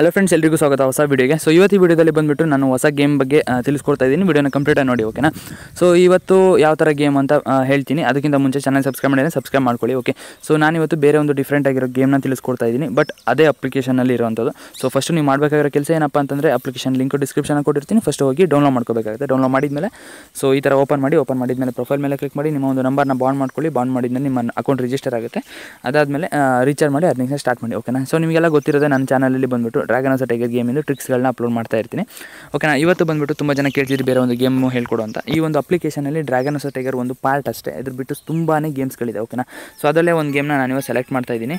hello friends ಎಲ್ಲರಿಗೂ ಸ್ವಾಗತ ಹೊಸ ವೀಡಿಯೋಗೆ ಸೊ ಇವತ್ತು ಈ ವಿಡಿಯೋದಲ್ಲಿ ಬಂದುಬಿಟ್ಟು ನಾನು ಹೊಸ ಗೇಮ್ ಬಗ್ಗೆ ತಿಳಿಸ್ಕೊಡ್ತಾ ಇದ್ದೀನಿ ವೀಡಿಯೋನ ಆಗಿ ನೋಡಿ ಓಕೆನಾ ಸೊ ಇವತ್ತು ಯಾವ ಥರ ಗೇಮ್ ಅಂತ ಹೇಳ್ತೀನಿ ಅದಕ್ಕಿಂತ ಮುಂಚೆ ಚಾನಲ್ ಸಬ್ಸ್ಕ್ರೈಬ್ ಮಾಡಿದ್ರೆ ಸಬ್ಸ್ಕ್ರೈಬ್ ಮಾಡ್ಕೊಳ್ಳಿ ಓಕೆ ಸೊ ಇವತ್ತು ಬೇರೆ ಒಂದು ಡಿಫ್ರೆಂಟ್ ಆಗಿರೋ ಗೇಮ್ನ ತಿಳಿಸ್ಕೊಡ್ತಾ ಇದ್ದೀನಿ ಬಟ್ ಅದೇ ಅಪ್ಲಿಕೇಶನಲ್ಲಿ ಇರುವಂಥದ್ದು ಸೊ ಫಸ್ಟು ನೀವು ಮಾಡಬೇಕಾಗಿರೋ ಕೆಲಸ ಏನಪ್ಪ ಅಂತಂದರೆ ಅಪ್ಲಿಕೇಶನ್ ಲಿಂಕ್ ಡಿಸ್ಕ್ರಿಪ್ಷನ್ ಕೊಟ್ಟಿರ್ತೀನಿ ಫಸ್ಟ್ ಹೋಗಿ ಡೌನ್ಲೋಡ್ ಮಾಡ್ಕೋಬೇಕಾಗುತ್ತೆ ಡೌನ್ಲೋಡ್ ಮಾಡಿದ್ಮೇಲೆ ಸೊ ಈ ಥರ ಓಪನ್ ಮಾಡಿ ಓಪನ್ ಮಾಡಿದ ಮೇಲೆ ಪ್ರೊಫೈಲ್ ಮೇಲೆ ಕ್ಲಿಕ್ ಮಾಡಿ ನಿಮ್ಮ ಒಂದು ನಂಬರ್ನ ಬಾಂಡ್ ಮಾಡ್ಕೊಳ್ಳಿ ಬಾಂಡ್ ಮಾಡಿದ್ಮೇಲೆ ನಿಮ್ಮ ಅಕೌಂಟ್ ರಿಜಿಸ್ಟರ್ ಆಗುತ್ತೆ ಅದಾದಮೇಲೆ ರೀಚಾರ್ಜ್ ಮಾಡಿ ಹದಿನೈದು ಸ್ಟಾರ್ಟ್ ಮಾಡಿ ಓಕೆನಾ ಸೊ ನಿಮಗೆಲ್ಲ ಗೊತ್ತಿರೋದೇ ನನ್ನ ಚಾನಲಲ್ಲಿ ಬಂದುಬಿಟ್ಟು ಡ್ರ್ಯಾಗನ್ ಆಸ್ ಟೈಗರ್ ಗೇಮಿಂದು ಟ್ರಿಕ್ಸ್ಗಳನ್ನ ಅಪ್ಲೋಡ್ ಮಾಡ್ತಾ ಇರ್ತೀನಿ ಓಕೆ ಇವತ್ತು ಬಂದುಬಿಟ್ಟು ತುಂಬ ಜನ ಕೇಳ್ತಿದ್ರು ಬೇರೆ ಒಂದು ಗೇಮು ಹೇಳ್ಕೊಡು ಅಂತ ಈ ಒಂದು ಅಪ್ಲಿಕೇಶನಲ್ಲಿ ಡ್ರ್ಯಾಗನ್ ಆಸ್ ಟೈಗರ್ ಒಂದು ಪಾರ್ಟ್ ಅಷ್ಟೇ ಅದ್ರ ಬಿಟ್ಟು ತುಂಬಾ ಗೇಮ್ಸ್ಗಳಿದೆ ಓಕೆನಾ ಸೊ ಅದರಲ್ಲೇ ಒಂದು ಗೇಮ್ನ ಇವಾಗ ಸೆಲೆಕ್ಟ್ ಮಾಡ್ತಾ ಇದ್ದೀನಿ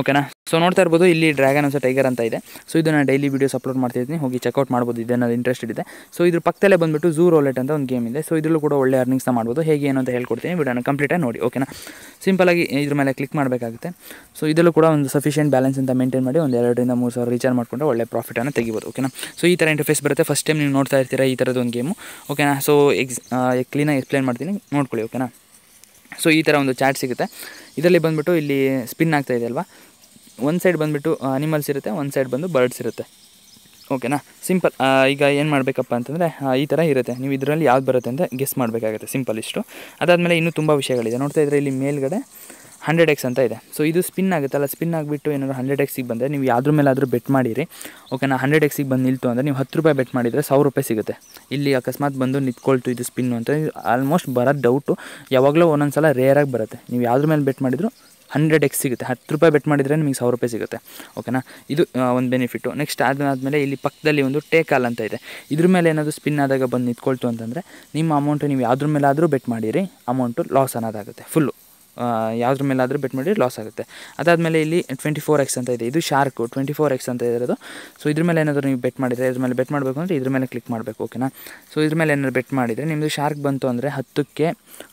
ಓಕೆನಾ ಸೊ ನೋಡ್ತಾ ಇರ್ಬೋದು ಇಲ್ಲಿ ಡ್ರ್ಯಾಗನ್ ಅಂತ ಟೈಗರ್ ಅಂತ ಇದೆ ಸೊ ಇದು ನಾನು ಡೈಲಿ ವೀಡಿಯೋಸ್ ಅಪ್ಲೋಡ್ ಮಾಡ್ತಿದ್ದೀನಿ ಹೋಗಿ ಚೆಕ್ಔಟ್ ಮಾಡ್ಬೋದು ಇದೇನಾದ್ರು ಇಂಟ್ರೆಸ್ಟ್ ಇದೆ ಸೊ ಇದ್ರ ಪಕ್ಕದಲ್ಲೇ ಬಂದುಬಿಟ್ಟು ಝೂ ರೋಲೆಟ್ ಅಂತ ಒಂದು ಗೇಮ್ ಇದೆ ಸೊ ಇದರಲ್ಲೂ ಕೂಡ ಒಳ್ಳೆ ಅರ್ನಿಂಗ್ಸ್ನ ಮಾಡ್ಬೋದು ಹೇಗೆ ಏನು ಅಂತ ಹೇಳ್ಕೊಡ್ತೀನಿ ಕಂಪ್ಲೀಟ್ ಕಂಪ್ಲೀಟಾಗಿ ನೋಡಿ ಓಕೆನಾ ಸಿಂಪಲಾಗಿ ಇದ್ರ ಮೇಲೆ ಕ್ಲಿಕ್ ಮಾಡಬೇಕಾಗುತ್ತೆ ಸೊ ಇದರಲ್ಲೂ ಕೂಡ ಒಂದು ಸಫಿಷಿಯೆಂಟ್ ಬ್ಯಾಲೆನ್ಸ್ ಅಂತ ಮೇಂಟೈನ್ ಮಾಡಿ ಒಂದು ಎರಡರಿಂದ ಮೂರು ಸಾವಿರ ರೀಚಾರ್ಜ್ ಮಾಡ್ಕೊಂಡು ಒಳ್ಳೆ ಪ್ರಾಫಿಟನ್ನು ತೆಗಿಬೋದು ಓಕೆನಾ ಸೊ ಈ ಥರ ಇಂಟರ್ಫೇಸ್ ಬರುತ್ತೆ ಫಸ್ಟ್ ಟೈಮ್ ನೀವು ನೋಡ್ತಾ ಇರ್ತೀರಾ ಈ ಥರದ್ದು ಒಂದು ಗೇಮು ಓಕೆನಾ ಸೊ ಎಕ್ಸ್ ಕ್ಲೀನಾಗಿ ಎಕ್ಸ್ಪ್ಲೈನ್ ಮಾಡ್ತೀನಿ ನೋಡ್ಕೊಳ್ಳಿ ಓಕೆನಾ ಸೊ ಈ ಥರ ಒಂದು ಚಾರ್ಟ್ ಸಿಗುತ್ತೆ ಇದರಲ್ಲಿ ಬಂದುಬಿಟ್ಟು ಇಲ್ಲಿ ಸ್ಪಿನ್ ಆಗ್ತಾ ಇದೆ ಅಲ್ವಾ ಒಂದು ಸೈಡ್ ಬಂದುಬಿಟ್ಟು ಅನಿಮಲ್ಸ್ ಇರುತ್ತೆ ಒಂದು ಸೈಡ್ ಬಂದು ಬರ್ಡ್ಸ್ ಇರುತ್ತೆ ಓಕೆನಾ ಸಿಂಪಲ್ ಈಗ ಏನು ಮಾಡಬೇಕಪ್ಪ ಅಂತಂದರೆ ಈ ಥರ ಇರುತ್ತೆ ನೀವು ಇದರಲ್ಲಿ ಯಾವ್ದು ಬರುತ್ತೆ ಅಂತ ಗೆಸ್ ಮಾಡಬೇಕಾಗುತ್ತೆ ಸಿಂಪಲ್ ಇಷ್ಟು ಅದಾದಮೇಲೆ ಇನ್ನೂ ತುಂಬ ವಿಷಯಗಳಿದೆ ನೋಡ್ತಾ ಇದ್ದರೆ ಇಲ್ಲಿ ಮೇಲ್ಗಡೆ ಹಂಡ್ರೆಡ್ ಎಕ್ಸ್ ಅಂತ ಇದೆ ಸೊ ಇದು ಸ್ಪಿನ್ ಆಗುತ್ತಲ್ಲ ಸ್ಪಿನ್ ಆಗಿಬಿಟ್ಟು ಏನಾದರೂ ಹಂಡ್ರೆಡ್ ಎಕ್ಸಿಗೆ ಬಂದರೆ ನೀವು ಯಾವ್ದ್ರ ಮೇಲಾದರೂ ಬೆಟ್ ಮಾಡಿರಿ ಓಕೆನಾ ಹಂಡ್ರೆಡ್ ಎಕ್ಸಿಗೆ ಬಂದು ನಿಲ್ತು ಅಂದರೆ ನೀವು ಹತ್ತು ರೂಪಾಯಿ ಬೆಟ್ ಮಾಡಿದರೆ ಸಾವಿರ ರೂಪಾಯಿ ಸಿಗುತ್ತೆ ಇಲ್ಲಿ ಅಕಸ್ಮಾತ್ ಬಂದು ನಿಂತ್ಕೊಳ್ತು ಇದು ಸ್ಪಿನ್ನು ಅಂತ ಆಲ್ಮೋಸ್ಟ್ ಬರೋ ಡೌಟು ಯಾವಾಗಲೂ ಒಂದೊಂದು ಸಲ ರೇರಾಗಿ ಬರುತ್ತೆ ನೀವು ಯಾವ್ದ್ರ ಮೇಲೆ ಬೆಟ್ ಮಾಡಿದ್ರು ಹಂಡ್ರೆಡ್ ಎಕ್ಸ್ ಸಿಗುತ್ತೆ ಹತ್ತು ರೂಪಾಯಿ ಬೆಟ್ ಮಾಡಿದರೆ ನಿಮಗೆ ಸಾವಿರ ರೂಪಾಯಿ ಸಿಗುತ್ತೆ ಓಕೆನಾ ಇದು ಒಂದು ಬೆನಿಫಿಟ್ಟು ನೆಕ್ಸ್ಟ್ ಅದಾದಮೇಲೆ ಇಲ್ಲಿ ಪಕ್ಕದಲ್ಲಿ ಒಂದು ಆಲ್ ಅಂತ ಇದೆ ಇದ್ರ ಮೇಲೆ ಏನಾದರೂ ಸ್ಪಿನ್ ಆದಾಗ ಬಂದು ನಿಂತ್ಕೊಳ್ತು ಅಂತಂದರೆ ನಿಮ್ಮ ಅಮೌಂಟು ನೀವು ಯಾವ್ದ್ರ ಮೇಲಾದರೂ ಬೆಟ್ ಮಾಡಿರಿ ಅಮೌಂಟು ಲಾಸ್ ಅನ್ನೋದಾಗುತ್ತೆ ಫುಲ್ಲು ಯಾವುದ್ರ ಮೇಲಾದರೂ ಬೆಟ್ ಮಾಡಿ ಲಾಸ್ ಆಗುತ್ತೆ ಅದಾದಮೇಲೆ ಇಲ್ಲಿ ಟ್ವೆಂಟಿ ಫೋರ್ ಎಕ್ಸ್ ಅಂತ ಇದೆ ಇದು ಶಾರ್ಕ್ ಟ್ವೆಂಟಿ ಫೋರ್ ಎಕ್ಸ್ ಅಂತ ಇರೋದು ಸೊ ಇದ್ರ ಮೇಲೆ ಏನಾದರೂ ನೀವು ಬೆಟ್ ಮಾಡಿದರೆ ಇದ್ರ ಮೇಲೆ ಬೆಟ್ ಮಾಡಬೇಕು ಅಂದರೆ ಇದ್ರ ಮೇಲೆ ಕ್ಲಿಕ್ ಮಾಡಬೇಕು ಓಕೆನಾ ಸೊ ಇದ್ರ ಮೇಲೆ ಏನಾದರೂ ಬೆಟ್ ಮಾಡಿದರೆ ನಿಮ್ಮದು ಶಾರ್ಕ್ ಬಂತು ಅಂದರೆ ಹತ್ತಕ್ಕೆ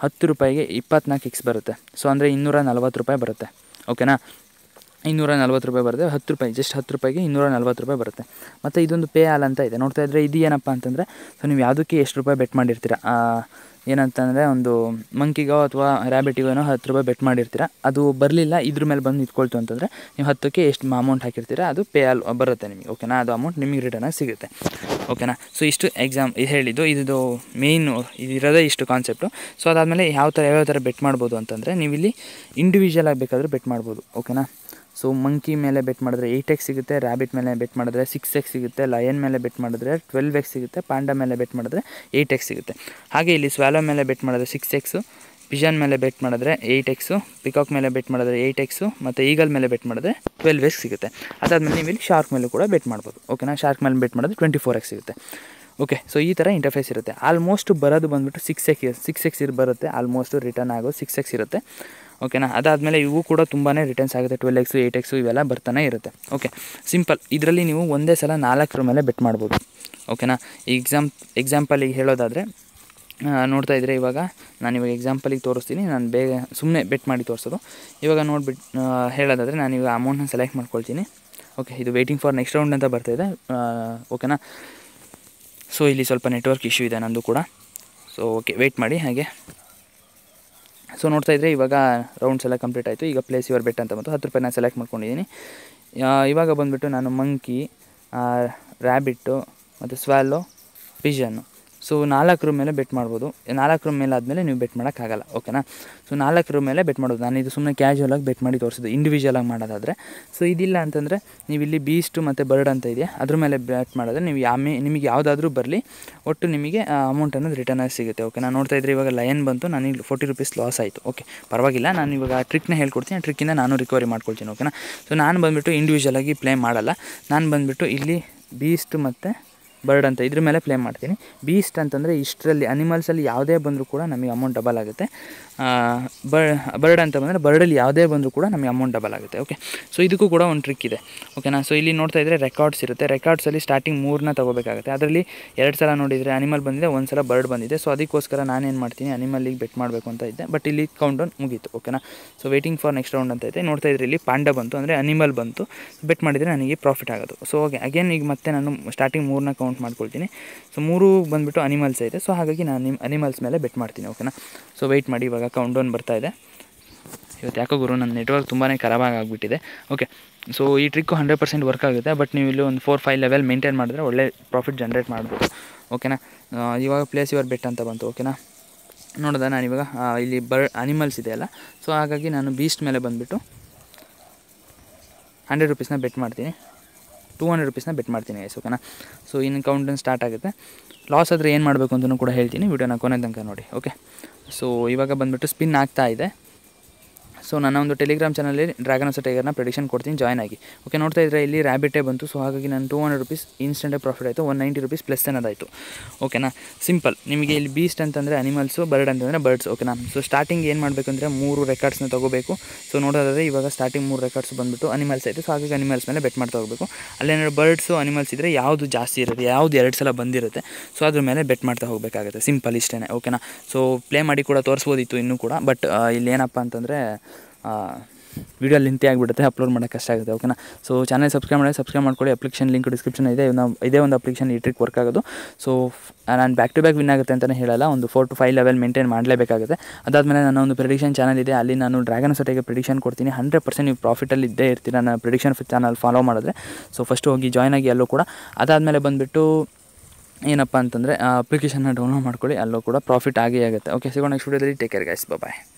ಹತ್ತು ರೂಪಾಯಿಗೆ ಇಪ್ಪತ್ನಾಲ್ಕು ಎಕ್ಸ್ ಬರುತ್ತೆ ಸೊ ಅಂದರೆ ಇನ್ನೂರ ನಲ್ವತ್ತು ರೂಪಾಯಿ ಬರುತ್ತೆ ಓಕೆನಾ ಇನ್ನೂರ ನಲ್ವತ್ತು ರೂಪಾಯಿ ಬರುತ್ತೆ ಹತ್ತು ರೂಪಾಯಿ ಜಸ್ಟ್ ಹತ್ತು ರೂಪಾಯಿಗೆ ಇನ್ನೂರ ನಲ್ವತ್ತು ರೂಪಾಯಿ ಬರುತ್ತೆ ಮತ್ತು ಇದೊಂದು ಪೇ ಆಲ್ ಅಂತ ಇದೆ ನೋಡ್ತಾ ಇದ್ದರೆ ಇದು ಏನಪ್ಪ ಅಂತಂದರೆ ಸೊ ನೀವು ಯಾವುದಕ್ಕೆ ಎಷ್ಟು ರೂಪಾಯಿ ಬೆಟ್ ಮಾಡಿರ್ತೀರ ಏನಂತಂದರೆ ಒಂದು ಮಂಕಿಗೋ ಅಥವಾ ರ್ಯಾಬಿಟಿಗೋ ಏನೋ ಹತ್ತು ರೂಪಾಯಿ ಬೆಟ್ ಮಾಡಿರ್ತೀರ ಅದು ಬರಲಿಲ್ಲ ಇದ್ರ ಮೇಲೆ ಬಂದು ನಿಂತ್ಕೊಳ್ತು ಅಂತಂದರೆ ನೀವು ಹತ್ತಕ್ಕೆ ಎಷ್ಟು ಅಮೌಂಟ್ ಹಾಕಿರ್ತೀರ ಅದು ಪೇ ಆಲ್ ಬರುತ್ತೆ ನಿಮಗೆ ಓಕೆನಾ ಅದು ಅಮೌಂಟ್ ನಿಮಗೆ ರಿಟರ್ನ್ ಸಿಗುತ್ತೆ ಓಕೆನಾ ಸೊ ಇಷ್ಟು ಎಕ್ಸಾಮ್ ಇದು ಹೇಳಿದ್ದು ಇದು ಮೇಯ್ನು ಇದಿರೋದೇ ಇಷ್ಟು ಕಾನ್ಸೆಪ್ಟು ಸೊ ಅದಾದಮೇಲೆ ಯಾವ ಥರ ಯಾವ್ಯಾವ ಥರ ಬೆಟ್ ಮಾಡ್ಬೋದು ಅಂತಂದರೆ ನೀವು ಇಲ್ಲಿ ಇಂಡಿವಿಜುವಲ್ ಆಗಿ ಬೇಕಾದರೂ ಬೆಟ್ ಮಾಡ್ಬೋದು ಓಕೆನಾ ಸೊ ಮಂಕಿ ಮೇಲೆ ಬೆಟ್ ಮಾಡಿದ್ರೆ ಏಯ್ಟ್ ಎಕ್ಸ್ ಸಿಗುತ್ತೆ ರ್ಯಾಬಿಟ್ ಮೇಲೆ ಬೆಟ್ ಮಾಡಿದ್ರೆ ಸಿಕ್ಸ್ ಎಕ್ಸ್ ಸಿಗುತ್ತೆ ಲಯನ್ ಮೇಲೆ ಬೆಟ್ ಮಾಡಿದ್ರೆ ಟ್ವೆಲ್ವ್ ಎಕ್ಸ್ ಸಿಗುತ್ತೆ ಪಾಂಡ ಮೇಲೆ ಬೆಟ್ ಮಾಡಿದ್ರೆ ಏಯ್ಟ್ ಎಕ್ಸ್ ಸಿಗುತ್ತೆ ಹಾಗೆ ಇಲ್ಲಿ ಸ್ವಾಲೋ ಮೇಲೆ ಬೆಟ್ ಮಾಡಿದ್ರೆ ಸಿಕ್ಸ್ ಎಕ್ಸು ಪಿಜನ್ ಮೇಲೆ ಬೆಟ್ ಮಾಡಿದ್ರೆ ಏಯ್ಟ್ ಎಕ್ಸು ಪಿಕಾಕ್ ಮೇಲೆ ಬೆಟ್ ಮಾಡಿದ್ರೆ ಏಯ್ಟ್ ಎಕ್ಸು ಮತ್ತು ಈಗಲ್ ಮೇಲೆ ಬೆಟ್ ಮಾಡಿದ್ರೆ ಟ್ವೆಲ್ವ್ ಎಕ್ಸ್ ಸಿಗುತ್ತೆ ಅದಾದಮೇಲೆ ನೀವು ಇಲ್ಲಿ ಶಾರ್ಕ್ ಮೇಲೆ ಕೂಡ ಬೆಟ್ ಮಾಡ್ಬೋದು ಓಕೆನಾ ಶಾರ್ಕ್ ಮೇಲೆ ಬೆಟ್ ಮಾಡಿದ್ರೆ ಟ್ವೆಂಟಿ ಫೋರ್ ಎಕ್ಸ್ ಸಿಗುತ್ತೆ ಓಕೆ ಸೊ ಈ ಥರ ಇಂಟರ್ಫೇಸ್ ಇರುತ್ತೆ ಆಲ್ಮೋಸ್ಟ್ ಬರೋದು ಬಂದುಬಿಟ್ಟು ಸಿಕ್ಸ್ ಎಕ್ಸ್ ಸಿಕ್ಸ್ ಎಕ್ಸ್ ಇರ್ ಬರುತ್ತೆ ಆಲ್ಮೋಸ್ಟ್ ರಿಟರ್ನ್ ಆಗೋ ಸಿಕ್ಸ್ ಎಕ್ಸ್ ಇರುತ್ತೆ ಓಕೆನಾ ಅದಾದಮೇಲೆ ಇವು ಕೂಡ ತುಂಬಾ ರಿಟರ್ನ್ಸ್ ಆಗುತ್ತೆ ಟ್ವೆಲ್ ಎಕ್ಸು ಏಯ್ಟ್ ಎಕ್ಸು ಇವೆಲ್ಲ ಬರ್ತಾನೆ ಇರುತ್ತೆ ಓಕೆ ಸಿಂಪಲ್ ಇದರಲ್ಲಿ ನೀವು ಒಂದೇ ಸಲ ನಾಲ್ಕರ ಮೇಲೆ ಬೆಟ್ ಮಾಡ್ಬೋದು ಓಕೆನಾ ಎಕ್ಸಾಮ್ ಎಕ್ಸಾಂಪಲಿಗೆ ಹೇಳೋದಾದರೆ ನೋಡ್ತಾ ಇದ್ದರೆ ಇವಾಗ ನಾನು ಇವಾಗ ಎಕ್ಸಾಂಪಲಿಗೆ ತೋರಿಸ್ತೀನಿ ನಾನು ಬೇಗ ಸುಮ್ಮನೆ ಬೆಟ್ ಮಾಡಿ ತೋರಿಸೋದು ಇವಾಗ ನೋಡಿಬಿಟ್ಟು ಹೇಳೋದಾದರೆ ನಾನು ಇವಾಗ ಅಮೌಂಟ್ನ ಸೆಲೆಕ್ಟ್ ಮಾಡ್ಕೊಳ್ತೀನಿ ಓಕೆ ಇದು ವೆಯ್ಟಿಂಗ್ ಫಾರ್ ನೆಕ್ಸ್ಟ್ ರೌಂಡ್ ಅಂತ ಬರ್ತಾಯಿದೆ ಓಕೆನಾ ಸೊ ಇಲ್ಲಿ ಸ್ವಲ್ಪ ನೆಟ್ವರ್ಕ್ ಇಶ್ಯೂ ಇದೆ ನಂದು ಕೂಡ ಸೊ ಓಕೆ ವೆಯ್ಟ್ ಮಾಡಿ ಹಾಗೆ ಸೊ ನೋಡ್ತಾ ಇದ್ದರೆ ಇವಾಗ ರೌಂಡ್ಸ್ ಎಲ್ಲ ಕಂಪ್ಲೀಟ್ ಆಯಿತು ಈಗ ಪ್ಲೇಸ್ ಇವರ್ ಬೆಟ್ ಅಂತ ಬಂತು ಹತ್ತು ರೂಪಾಯಿ ನಾನು ಸೆಲೆಕ್ಟ್ ಮಾಡ್ಕೊಂಡಿದ್ದೀನಿ ಇವಾಗ ಬಂದುಬಿಟ್ಟು ನಾನು ಮಂಕಿ ರ್ಯಾಬಿಟ್ಟು ಮತ್ತು ಸ್ವಾಲೋ ಪಿಜನ್ನು ಸೊ ನಾಲ್ಕು ರೂಮ್ ಮೇಲೆ ಬೆಟ್ ಮಾಡ್ಬೋದು ನಾಲ್ಕು ರೂಮ್ ಮೇಲೆ ಆದಮೇಲೆ ನೀವು ಬೆಟ್ ಮಾಡೋಕ್ಕಾಗಲ್ಲ ಓಕೆನಾ ಸೊ ನಾಲ್ಕು ರೂಮ್ ಮೇಲೆ ಬೆಟ್ ಮಾಡೋದು ನಾನು ಇದು ಸುಮ್ಮನೆ ಆಗಿ ಬೆಟ್ ಮಾಡಿ ತೋರಿಸೋದು ಆಗಿ ಮಾಡೋದಾದರೆ ಸೊ ಇದಿಲ್ಲ ಅಂತಂದರೆ ನೀವು ಇಲ್ಲಿ ಬೀಸ್ಟು ಮತ್ತು ಬರ್ಡ್ ಅಂತ ಇದೆಯಾ ಅದ್ರ ಮೇಲೆ ಬೆಟ್ ಮಾಡಿದ್ರೆ ನೀವು ಯಾ ನಿಮಗೆ ಯಾವುದಾದ್ರೂ ಬರಲಿ ಒಟ್ಟು ನಿಮಗೆ ಅಮೌಂಟ್ ಅನ್ನೋದು ರಿಟರ್ನ್ ಆಗಿ ಸಿಗುತ್ತೆ ಓಕೆ ನಾನು ನೋಡ್ತಾ ಇದ್ರೆ ಇವಾಗ ಲಯನ್ ಬಂತು ನಾನು ಇಲ್ಲಿ ಫೋರ್ಟಿ ರುಪೀಸ್ ಲಾಸ್ ಆಯಿತು ಓಕೆ ಪರವಾಗಿಲ್ಲ ನಾನು ಇವಾಗ ಆ ಟ್ರಿಕ್ನ ಹೇಳ್ಕೊಡ್ತೀನಿ ಆ ಟ್ರಿಕ್ಕಿಂದ ನಾನು ರಿಕವರಿ ಮಾಡ್ಕೊಳ್ತೀನಿ ಓಕೆನಾ ಸೊ ನಾನು ಬಂದುಬಿಟ್ಟು ಇಂಡಿವಿಜುವಲಾಗಿ ಪ್ಲೇ ಮಾಡಲ್ಲ ನಾನು ಬಂದುಬಿಟ್ಟು ಇಲ್ಲಿ ಬೀಸ್ಟ್ ಮತ್ತು ಬರ್ಡ್ ಅಂತ ಇದ್ರ ಮೇಲೆ ಪ್ಲೇ ಮಾಡ್ತೀನಿ ಬೀಸ್ಟ್ ಅಂತಂದರೆ ಇಷ್ಟರಲ್ಲಿ ಅನಿಮಲ್ಸಲ್ಲಿ ಯಾವುದೇ ಬಂದರೂ ಕೂಡ ನಮಗೆ ಅಮೌಂಟ್ ಡಬಲ್ ಆಗುತ್ತೆ ಬರ್ ಬರ್ಡ್ ಅಂತ ಬಂದರೆ ಬರ್ಡಲ್ಲಿ ಯಾವುದೇ ಬಂದರೂ ಕೂಡ ನಮಗೆ ಅಮೌಂಟ್ ಡಬಲ್ ಆಗುತ್ತೆ ಓಕೆ ಸೊ ಇದಕ್ಕೂ ಕೂಡ ಒಂದು ಟ್ರಿಕ್ ಇದೆ ಓಕೆನಾ ಸೊ ಇಲ್ಲಿ ನೋಡ್ತಾ ಇದ್ದರೆ ರೆಕಾರ್ಡ್ಸ್ ಇರುತ್ತೆ ರೆಕಾರ್ಡ್ಸಲ್ಲಿ ಸ್ಟಾರ್ಟಿಂಗ್ ಮೂರನ್ನ ತೊಗೋಬೇಕಾಗುತ್ತೆ ಅದರಲ್ಲಿ ಎರಡು ಸಲ ನೋಡಿದರೆ ಅನಿಮಲ್ ಬಂದಿದೆ ಒಂದು ಸಲ ಬರ್ಡ್ ಬಂದಿದೆ ಸೊ ಅದಕ್ಕೋಸ್ಕರ ನಾನೇನು ಮಾಡ್ತೀನಿ ಅನಿಮಲ್ಲಿಗೆ ಬೆಟ್ ಮಾಡಬೇಕು ಅಂತ ಇದ್ದೆ ಬಟ್ ಇಲ್ಲಿ ಕೌಂಟ್ ಡೌನ್ ಮುಗೀತು ಓಕೆನಾ so waiting for next round ಅಂತ ಇದೆ ನೋಡ್ತಾ ಇದ್ರೆ ಇಲ್ಲಿ ಪಾಂಡ ಬಂತು ಅಂದರೆ ಅನಿಮಲ್ ಬಂತು ಬೆಟ್ ಮಾಡಿದರೆ ನನಗೆ ಪ್ರಾಫಿಟ್ ಆಗೋದು ಸೊ ಓಕೆ ಅಗೇನ್ ಈಗ ಮತ್ತೆ ನಾನು ಸ್ಟಾರ್ಟಿಂಗ್ ಮೂರನ್ನ ಕೌಂಟ್ ಮಾಡ್ಕೊಳ್ತೀನಿ ಸೊ ಮೂರು ಬಂದುಬಿಟ್ಟು ಅನಿಮಲ್ಸ್ ಇದೆ ಸೊ ಹಾಗಾಗಿ ನಾನು ನಿಮ್ಮ ಅನಿಮಲ್ಸ್ ಮೇಲೆ ಬೆಟ್ ಮಾಡ್ತೀನಿ ಓಕೆನಾ ಸೊ ವೆಯ್ಟ್ ಮಾಡಿ ಇವಾಗ ಕೌಂಟ್ ಡೌನ್ ಬರ್ತಾ ಇದೆ ಇವತ್ತು ಯಾಕೋ ಗುರು ನನ್ನ ನೆಟ್ವರ್ಕ್ ತುಂಬಾ ಖರಾಬಾಗಿ ಆಗಿಬಿಟ್ಟಿದೆ ಓಕೆ ಸೊ ಈ ಟ್ರಿಕ್ಕು ಹಂಡ್ರೆಡ್ ಪರ್ಸೆಂಟ್ ವರ್ಕ್ ಆಗುತ್ತೆ ಬಟ್ ನೀವು ಇಲ್ಲಿ ಒಂದು ಫೋರ್ ಫೈವ್ ಲೆವೆಲ್ ಮೇಂಟೈನ್ ಮಾಡಿದ್ರೆ ಒಳ್ಳೆ ಪ್ರಾಫಿಟ್ ಜನ್ರೇಟ್ ಮಾಡ್ಬೋದು ಓಕೆನಾ ಇವಾಗ ಪ್ಲೇಸ್ ಯುವರ್ ಬೆಟ್ ಅಂತ ಬಂತು ಓಕೆನಾ ನಾನು ಇವಾಗ ಇಲ್ಲಿ ಬರ್ ಅನಿಮಲ್ಸ್ ಇದೆಯಲ್ಲ ಸೊ ಹಾಗಾಗಿ ನಾನು ಬೀಸ್ಟ್ ಮೇಲೆ ಬಂದುಬಿಟ್ಟು ಹಂಡ್ರೆಡ್ ರುಪೀಸ್ನ ಬೆಟ್ ಮಾಡ್ತೀನಿ ಟೂ ಹಂಡ್ರೆಡ್ ರುಪೀಸ್ನ ಬೆಟ್ ಮಾಡ್ತೀನಿ ಐಸ್ ಓಕೆನಾ ಸೊ ಇನ್ನು ಕೌಂಟನ್ ಸ್ಟಾರ್ಟ್ ಆಗುತ್ತೆ ಲಾಸ್ ಆದರೆ ಏನು ಮಾಡಬೇಕು ಅಂತಲೂ ಕೂಡ ಹೇಳ್ತೀನಿ ವೀಡಿಯೋನ ಕೊನೆ ತನಕ ನೋಡಿ ಓಕೆ ಸೊ ಇವಾಗ ಬಂದುಬಿಟ್ಟು ಸ್ಪಿನ್ ಆಗ್ತಾ ಇದೆ ಸೊ ನನ್ನ ಒಂದು ಟೆಲಿಗ್ರಾಮ್ ಚಾನಲಲ್ಲಿ ಡ್ರ್ಯಾಗನ್ ಆಫ್ ಟೈಗರ್ನ ಪ್ರೆಡಿಕ್ಷನ್ ಕೊಡ್ತೀನಿ ಜಾಯ್ನ್ ಆಗಿ ಓಕೆ ನೋಡ್ತಾ ಇದ್ದರೆ ಇಲ್ಲಿ ರ್ಯಾಬಿಟೇ ಬಂತು ಸೊ ಹಾಗಾಗಿ ನಾನು ಟೂ ಹಂಡ್ರೆಡ್ ರುಪೀಸ್ ಇನ್ಸ್ಟೆಂಟೇ ಪ್ರಾಫಿಟ್ ಆಯಿತು ಒನ್ ನೈಂಟಿ ರುಪೀಸ್ ಪ್ಲಸ್ ಏನಾದಾಯಿತು ಓಕೆನಾ ಸಿಂಪಲ್ ನಿಮಗೆ ಇಲ್ಲಿ ಬೀಸ್ಟ್ ಅಂತಂದರೆ ಅನಿಮಲ್ಸು ಬರ್ಡ್ ಅಂತಂದರೆ ಬರ್ಡ್ಸ್ ಓಕೆನಾ ಸೊ ಸ್ಟಾರ್ಟಿಂಗ್ ಏನು ಮಾಡಬೇಕು ಅಂದರೆ ಮೂರು ರೆಕಾರ್ಡ್ಸ್ನ ತೊಗೋಬೇಕು ಸೊ ನೋಡೋದಾದರೆ ಇವಾಗ ಸ್ಟಾರ್ಟಿಂಗ್ ಮೂರು ರೆಕಾರ್ಡ್ಸ್ ಬಂದುಬಿಟ್ಟು ಅನಿಮಲ್ಸ್ ಆಯಿತು ಸೊ ಹಾಗಾಗಿ ಅನಿಮಲ್ಸ್ ಮೇಲೆ ಬೆಟ್ ಮಾಡ್ತಾ ಹೋಗಬೇಕು ಅಲ್ಲೇನಾದ್ರು ಬರ್ಡ್ಸು ಅನಿಮಲ್ಸ್ ಇದ್ದರೆ ಯಾವುದು ಜಾಸ್ತಿ ಇರುತ್ತೆ ಯಾವುದು ಎರಡು ಸಲ ಬಂದಿರುತ್ತೆ ಸೊ ಅದ್ರ ಮೇಲೆ ಬೆಟ್ ಮಾಡ್ತಾ ಹೋಗಬೇಕಾಗುತ್ತೆ ಸಿಂಪಲ್ ಇಷ್ಟೇ ಓಕೆನಾ ಸೊ ಪ್ಲೇ ಮಾಡಿ ಕೂಡ ತೋರಿಸ್ಬೋದಿತ್ತು ಇನ್ನೂ ಕೂಡ ಬಟ್ ಇಲ್ಲಿ ಏನಪ್ಪ ಅಂತಂದರೆ ವಿಡಿಯೋ ಲಿಂತೆ ಆಗಿಬಿಡುತ್ತೆ ಅಪ್ಲೋಡ್ ಮಾಡೋಕ್ಕೆ ಕಷ್ಟ ಆಗುತ್ತೆ ಓಕೆನಾ ಸೊ ಚಾನಲ್ ಸಬ್ಸ್ಕ್ರೈಬ್ ಮಾಡಿ ಸಬ್ಸ್ಕ್ರೈಬ್ ಮಾಡ್ಕೊಳ್ಳಿ ಅಪ್ಲಿಕೇಶನ್ ಲಿಂಕ್ ಡಿಸ್ಕ್ರಿಪ್ಷನ್ ಇದೆ ನಾವು ಇದೇ ಒಂದು ಅಪ್ಲಿಕೇಶನ್ ಈ ಟ್ರಿಕ್ ವರ್ಕ್ ಆಗೋದು ಸೊ ನಾನು ಬ್ಯಾಕ್ ಟು ಬ್ಯಾಕ್ ವಿನ್ ಆಗುತ್ತೆ ಅಂತಲೇ ಹೇಳಲ್ಲ ಒಂದು four to five level maintain ಮಾಡಲೇಬೇಕಾಗುತ್ತೆ ಅದಾದಮೇಲೆ ನನ್ನ ಒಂದು ಪ್ರಿಡಿಕ್ಷನ್ ಚಾನಲ್ ಇದೆ ಅಲ್ಲಿ ನಾನು ಡ್ರ್ಯಾಗನ್ ಸೊಟೆಗೆ ಪ್ರಿಡಿಕ್ಷನ್ ಕೊಡ್ತೀನಿ ಹಂಡ್ರೆಡ್ ಪರ್ಸೆಂಟ್ ನೀವು ಪ್ರಾಫಿಟಲ್ಲಿ ಇದ್ದೇ ಇರ್ತೀರ ನನ್ನ ಪ್ರಿಡಿಕ್ಷನ್ ಚಾನಲ್ ಫಾಲೋ ಮಾಡಿದ್ರೆ ಸೊ ಫಸ್ಟು ಹೋಗಿ ಜಾಯ್ನ್ ಆಗಿ ಅಲ್ಲೂ ಕೂಡ ಅದಾದಮೇಲೆ ಬಂದುಬಿಟ್ಟು ಏನಪ್ಪ ಅಂತಂದರೆ ಅಪ್ಲಿಕೇಶನ್ನ ಡೌನ್ಲೋಡ್ ಮಾಡ್ಕೊಳ್ಳಿ ಅಲ್ಲೂ ಕೂಡ ಪ್ರಾಫಿಟ್ ಆಗೇ ಆಗುತ್ತೆ ಓಕೆ ಸಿಗೋಣ ನೆಕ್ಸ್ಟ್ ವೀಡಿಯೋದಲ್ಲಿ ಟೇಕ್ ಕೇರ್ ಗೈಸ್ ಬಾಯ್